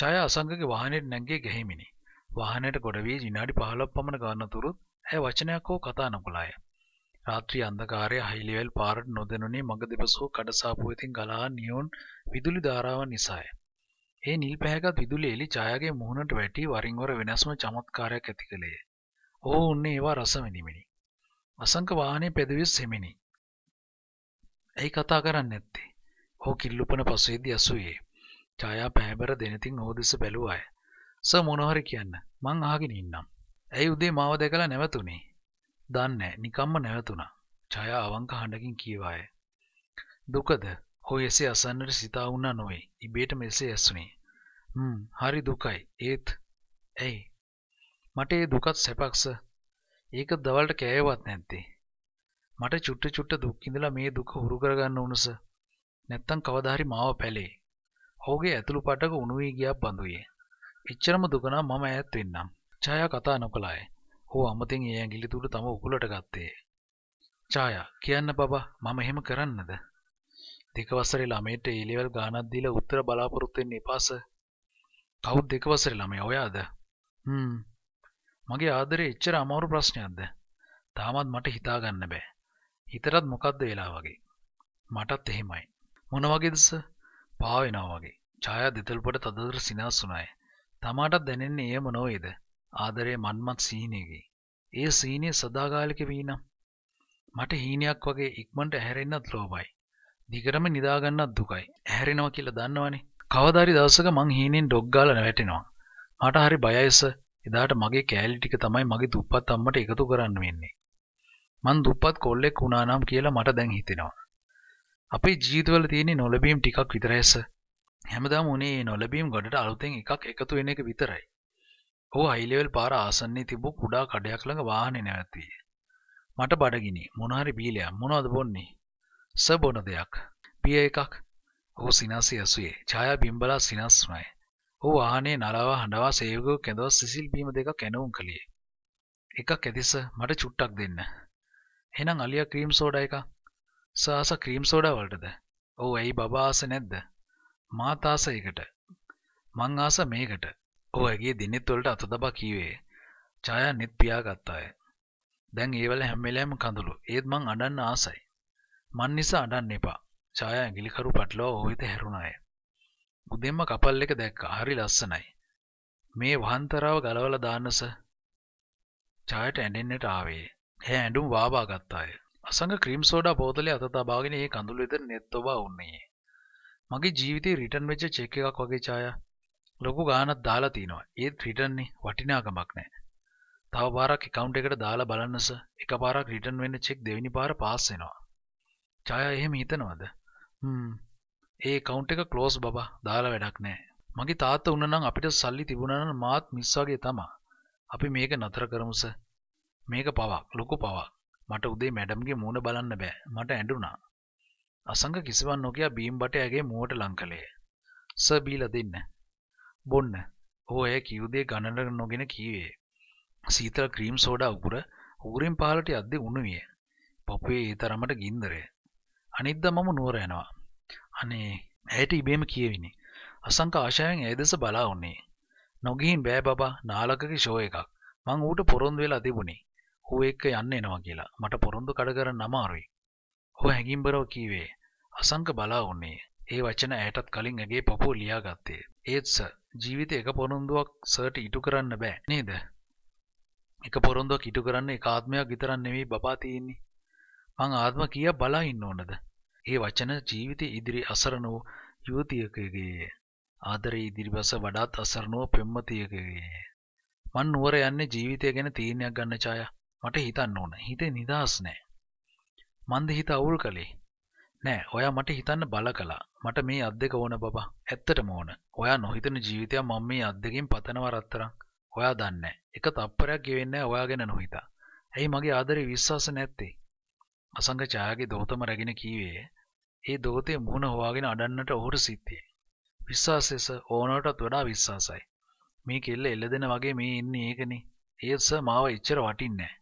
ඡායා අසංගගේ වාහනයට නැංගේ ගැහිමිනි. වාහනයට ගොඩ වී විනාඩි 15ක් පමණ ගන්නතුරුත් ඇය වචනයක් හෝ කතා නොකළාය. රාත්‍රී අන්ධකාරයේ හයිලිවල් පාරට නොදෙනුනේ මඟ දෙපසෝ කඩසාපු වෙතින් ගලා නියොන් විදුලි ධාරාවන් නිසාය. ඒ නිල් පැහැගත් විදුලි එළි ඡායාගේ මුහුණට වැටි වරින් වර වෙනස්ම චමත්කාරයක් ඇති කළේය. ඔහු උන්නේ ඒවා රස විඳිමිනි. අසංක වාහනේ පෙදවිස් හිමිනි. ඇයි කතා කරන්නේ නැත්තේ? ඔහු කිල්ලුපන පසෙහිදී අසුවේ. ඡායා පැහැබර දෙනතින් ඔහු දෙස බැලුව අය. "සර් මොනවහරි කියන්න. මං අහගෙන ඉන්නම්. ඇයි උදේ මාව දැකලා නැවතුනේ?" "දන්නේ නිකම්ම නැවතුණා." ඡායා අවංක හඬකින් කීවාය. "දුකද?" ඔහු එසේ අසන්නට සිතා වුණා නොවේ. ඉබේටම එසේ ඇසුණේ. "හ්ම්, හරි දුකයි. ඒත් ඇයි? මට ඒ දුකත් සැපක් සර්. ඒක දවල්ට කෑවවත් නැත්තේ. මට චුට්ට චුට්ට දුක් ඉඳලා මේ දුක හුරු කරගන්න උනස. නැත්තම් කවදා හරි මාව පැලේ." ඔහුගේ ඇතුළු පටක උණුවී ගියක් බඳුයේ. එච්චරම දුකනම් මම ඈත් වෙන්නම්. ඡායා කතා නොකළාය. ඔහු අමතෙන් ඒ ඇඟිලි තුඩ තම උකුලට ගත්තේ. ඡායා කියන්න බබා මම එහෙම කරන්නද? දෙක වසරේ ළමයට ඒ ලෙවල් ගානක් දීලා උත්තර බලාපොරොත්තු වෙන්න එපාස. කවුද දෙක වසරේ ළමයා ඔයාද? හ්ම්. මගේ ආදරේ එච්චර අමාරු ප්‍රශ්නයක්ද? තාමත් මට හිතා ගන්න බෑ. හිතරත් මොකද්ද වෙලා වගේ. මටත් එහෙමයි. මොන වගේද සර්? පා වෙනවා වගේ. ඡායා දෙතල්පට තදතර සිනාසුණාය. තමාටත් දැනෙන්නේ එහෙම නොවේද? ආදරයේ මන්මත් සීනේගේ. ඒ සීනේ සදාකාලික වීනම් මට හීනයක් වගේ ඉක්මනට ඇහැරෙන්නත් ලෝභයි. දිගටම නිදා ගන්නත් දුකයි. ඇහැරෙනවා කියලා දන්නවනේ. කවදාරි දවසක මං හීනෙන් ඩොග් ගාලා නැවැටෙනවා. මට හරි බයයිස. එදාට මගේ කෑලි ටික තමයි මගේ දුප්පත් අම්මට එකතු කරන්න වෙන්නේ. මං දුප්පත් කොල්ලෙක් වුණා නම් කියලා මට දැන් හිතෙනවා. අපේ ජීතවල තියෙන නොලබීම් ටිකක් විතරඇස හැමදාම උනේ නොලබීම් ගොඩට අලුතෙන් එකක් එකතු වෙන එක විතරයි හෝ අයිලෙවල් පාර ආසන්නේ තිබූ කුඩා කඩයක් ළඟ වාහනය නැවැත්තිය මට බඩගිනි මොනහරි බීලයක් මොනවද බොන්නේ ස බොන දෙයක් පිය එකක් හෝ සිනාසි ඇසුයේ ජායා බිම්බලා සිනස්නයි හෝ වාහනේ නරවා හඬවා සේවකෝ කැඳව සිසිල් බීම දෙක කැනවුම් කළේ එකක් ඇතිස මට චුට්ටක් දෙන්න එහෙනම් අලියා ක්‍රීම් සෝඩා එකක් සාස ක්‍රීම් සෝඩාවලටද ඔව ඇයි බබාස නැද්ද මාත් ආස එකට මං ආස මේකට ඔයගේ දිනෙත් වලට අත දබා කීවේ ඡායා net පියාගත්තාය දැන් ඒවල හැම වෙලාවෙම කඳුළු ඒත් මං අඬන්න ආසයි මන් නිසා අඬන්න එපා ඡායා ඇඟිලිකරු පටලවා ඕවිත හැරුණාය උදෙන්ම කපල් එක දැක්කා හරි ලස්සනයි මේ වහන්තරාව ගලවලා දාන්නස ඡායට ඇඬෙන්නට ආවේ හැ ඇඬුම් වාවා ගත්තාය අසඟ ක්‍රීම් සෝඩා බෝතලය අත තබාගෙන ඒ කඳුළු වෙත නෙත්තවා උන්නේ. මගේ ජීවිතේ රිටර්න් වෙච්ච චෙක් එකක් වගේ ඡායා. ලොකු ගාණක් දාලා තිනවා. ඒත් රිටර්න් නේ වටිනාකමක් නැහැ. තව පාරක් account එකට දාලා බලන්න සර්. එකපාරක් රිටර්න් වෙන්න චෙක් දෙවෙනි පාර පාස් වෙනවා. ඡායා එහෙම හිතනවද? හ්ම්. ඒ account එක close බබා. දාලා වැඩක් නැහැ. මගේ තාත්තා උන නම් අපිට සල්ලි තිබුණා නම් මාත් මිස් වගේ තමයි. අපි මේක නතර කරමු සර්. මේක පවක්. ලොකු පවක්. මට උදේ මැඩම්ගේ මූුණ බලන්න බෑ මට ඇඩුනා අසංග කිසිවන් නොකයා බීම් බට ඇගේ මුවට ලංකලේ ස බීල දෙන්න බොන්න හෝ ඇය කිව්දේ ගණඩ නොගෙන කීවේ සීතල ක්‍රීම් සෝඩා උගුර ඌරෙන් පහලට අද්දෙ උණුවිය. පොපේ ඒ තරමට ගින්දරය. අනිද්ද මම නුවර යනවා. අනේ ඇයට ඉබේම කියවිනි. අසංක ආශාවෙන් ඇය දෙස බලා උන්නේ. නොගිහින් බෑ බබා නාලකගේ ෂෝ එකක්. මං ඌට පොරොන්දු වෙලා තිබුණේ. හෝ එක්ක යන්න එනවා කියලා මට පොරොන්දු කඩ කරන්න අමාරුයි. හෝ හැඟිම්බරව කීවේ අසංක බලා උන්නේ ඒ වචන ඇයටත් කලින් ඇගේ පපුව ලියාගත්තේ. ඒත්ස ජීවිත එක පොරොන්දුවක් සර්ට ඉටු කරන්න බෑ නේද. එක පොරොන්දුවක් ඉටු කරන්න එකාත්මයක් විතරන්න නෙවෙයි බපාතියෙන්නේ. මං ආත්ම කිය බලා ඉන්න ඕනද. ඒ වචන ජීවිත ඉදිරි අසරණ වූ යුවතියකගේ. ආදරේ ඉදිරිබස වඩාත් අසරණුව පෙම්මතියකගේ. මන් නුවර යන්නේ ජීවිතය ගැන තීරණයක් ගන්න ඡායා. මට හිතන්න ඕන හිතේ නිදහස් නෑ මන්ද හිත අවුල් කළේ නෑ ඔයා මට හිතන්න බල කලා මට මේ අත් දෙක ඕන බබා ඇත්තටම ඕන ඔයා නොහිතන ජීවිතය මම මේ අත් දෙකින් පතනවරත්තරක් ඔයා දන්න එක තප්පරයක් ගෙවෙන්න ඔයා ගැන නොහිතා ඇයි මගේ ආදරේ විශ්වාස නැත්තේ අසංග ඡායාගේ දෝතම රැගෙන කීවේ ඒ දෝතේ මුහුණ හොවාගෙන අඩන්නට ඔහුට සිත්තිය. විශ්වාසයස ඕනටත් වඩා විශ්වාසයි. මේ කෙල්ල එල්ල දෙන වගේ මේ ඉන්නේ ඒකනේ. ඒත් සර් මාව එච්චර වටින්නේ නැහැ.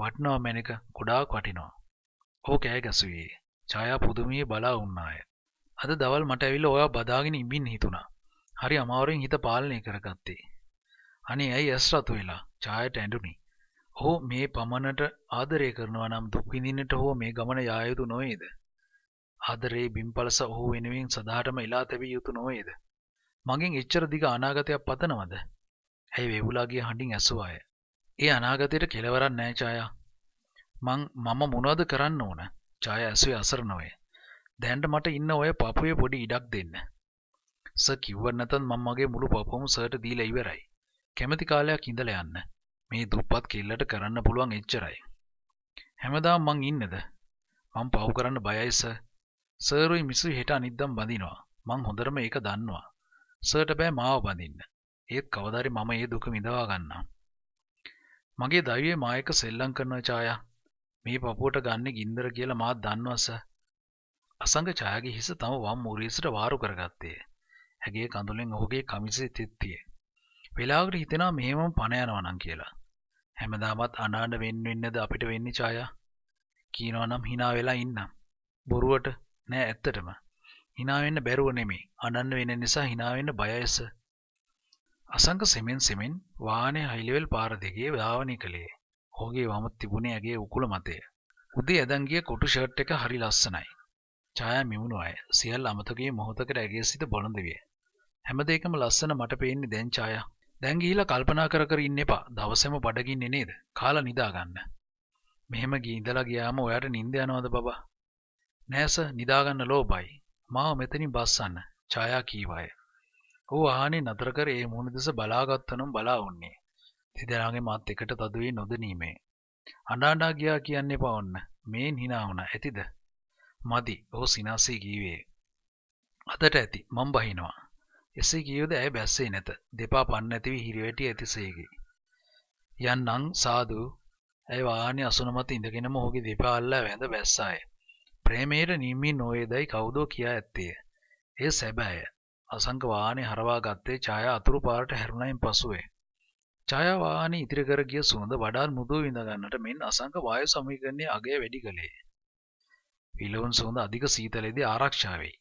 වටනවා මැනක ගොඩාක් වටිනවා. ඕ කෑ ගැසුවේ. ඡායා පුදුමයේ බලා වුණාය. අද දවල් මට ඇවිල්ලා ඔයා බදාගෙන ඉඹින්න හිතුණා. හරි අමාරුවෙන් හිත පාලනය කරගත්තේ. අනේ ඇයි ඇස් රතු වෙලා ඡායට ඇඬුනි. ඔහු මේ පමණට ආදරය කරනවා නම් දුක් විඳින්නට හෝ මේ ගමන යා යුතු නොවේද? ආදරේ බිම්පලස ඔහු වෙනුවෙන් සදාටම ඉලා තැබිය යුතු නොවේද? මගෙන් එච්චර දිග අනාගතයක් පතනවද? ඇයි වේවුලාගේ හඬින් ඇසුවාය. ඒ අනාගතයට කෙලවරක් නැහැ ඡායා. මං මම මොනවද කරන්න ඕන? ඡායා ඇසුවේ අසරණ වේ. දැනට මට ඉන්න ඔය පපුවේ පොඩි ඉඩක් දෙන්න. සර් කිව්ව නැතත් මම මගේ මුළු පපුවම සර්ට දීලා ඉවරයි. කැමති කාලයක් ඉඳලා යන්න. මේ දුප්පත් කෙල්ලට කරන්න පුළුවන් එච්චරයි. හැමදාම මං ඉන්නද? මං පව් කරන්න බයයි සර්. සර්රුයි මිසු හෙට අනිද්දම් බඳිනවා. මං හොඳටම ඒක දන්නවා. සර්ට බෑ මාව බඳින්න. ඒත් කවදාරි මම ඒ දුක විඳවා ගන්නම්. මගේ දයිවේ මායක සෙල්ලං කරනවා ඡායා. මේ පපුවට ගන්න ගින්දර කියලා මාත් දන්නවස. අසංග ඡායාගේ හිස තම වම් මුරීසට වාරු කරගත්තේ. ඇගේ කඳුලෙන් ඔහුගේ කමිසෙ තෙත්තියේ. වෙලාවකට හිතෙනවා මෙහෙමම පණ යනවා නම් කියලා. හැමදාමත් අනාඩ වෙන්න වෙන්නද අපිට වෙන්නේ ඡායා. කියනවා නම් hina වෙලා ඉන්නම්. බොරුවට නෑ ඇත්තටම. hina වෙන්න බැරුව නෙමෙයි. අනන්න වෙන නිසා hina වෙන්න බයයිස. අසංක සෙමෙන් සෙමෙන් වාහනය හයිලෙවල් පාර දෙකේ ධාවනය කළේ. ඔහුගේ වම තිබුණේ ඇගේ උකුල මතය. උදේ ඇදන් ගිය කොටු ෂර්ට් එක හරි ලස්සනයි. ඡායා මිමුණු අය සියල් අමතකයේ මොහොතකට ඇගේ සිත බොළඳ විය. හැමදේකම ලස්සන මට පේන්නේ දැන් ඡායා. දැන් ගිහිලා කල්පනා කර කර ඉන්න එපා. දවසෙම බඩගින්නේ නේද? කාලා නිදා ගන්න. මෙහෙම ගිහින්දලා ගියාම ඔයාට නිින්ද යනවද බබා? නෑස නිදා ගන්න ලෝභයි. මාව මෙතනින් බස්සන්න. ඡායා කීවාය. ඔහු ආහනේ නතර කර ඒ මුහුණ දෙස බලාගත්තනම් බලා වුණේ. තිදෙනාගේ මාත් එකට තද වී නොදෙනීමේ. අඬා අඬා ගියා කියන්න එපා ඔන්න. මේන් hina වුණා ඇතිද? මදි. ඔහු සිනාසී කීවේ. අතට ඇති. මම් බහිනවා. එසේ කියුවද ඇය බැස්සේ නැත. දෙපා පන්න නැතිව හිරවැටි ඇතිසේකි. යන්නම් සාදු. ඇය වාහනේ අසුන මත ඉඳගෙනම ඔහුගේ දෙපා අල්ලා වැඳ බැස්සාය. ප්‍රේමයේ නිමි නොවේදයි කවුදෝ කියා ඇත්තේ. ඒ සැබෑය. අසංක වාහනේ හරවා ගත්තේ ඡායා අතුරු පාරට හැරුණයින් පසුවේ. ඡායා වාහනේ ඉතිරි කර ගිය සුවඳ වඩාත් මෘදු විඳ ගන්නට මෙන් අසංක වායු සමීකරණයේ අගය වැඩි කළේ. විලවුන් සුවඳ අධික සීතලයේදී ආරක්ෂා වෙයි.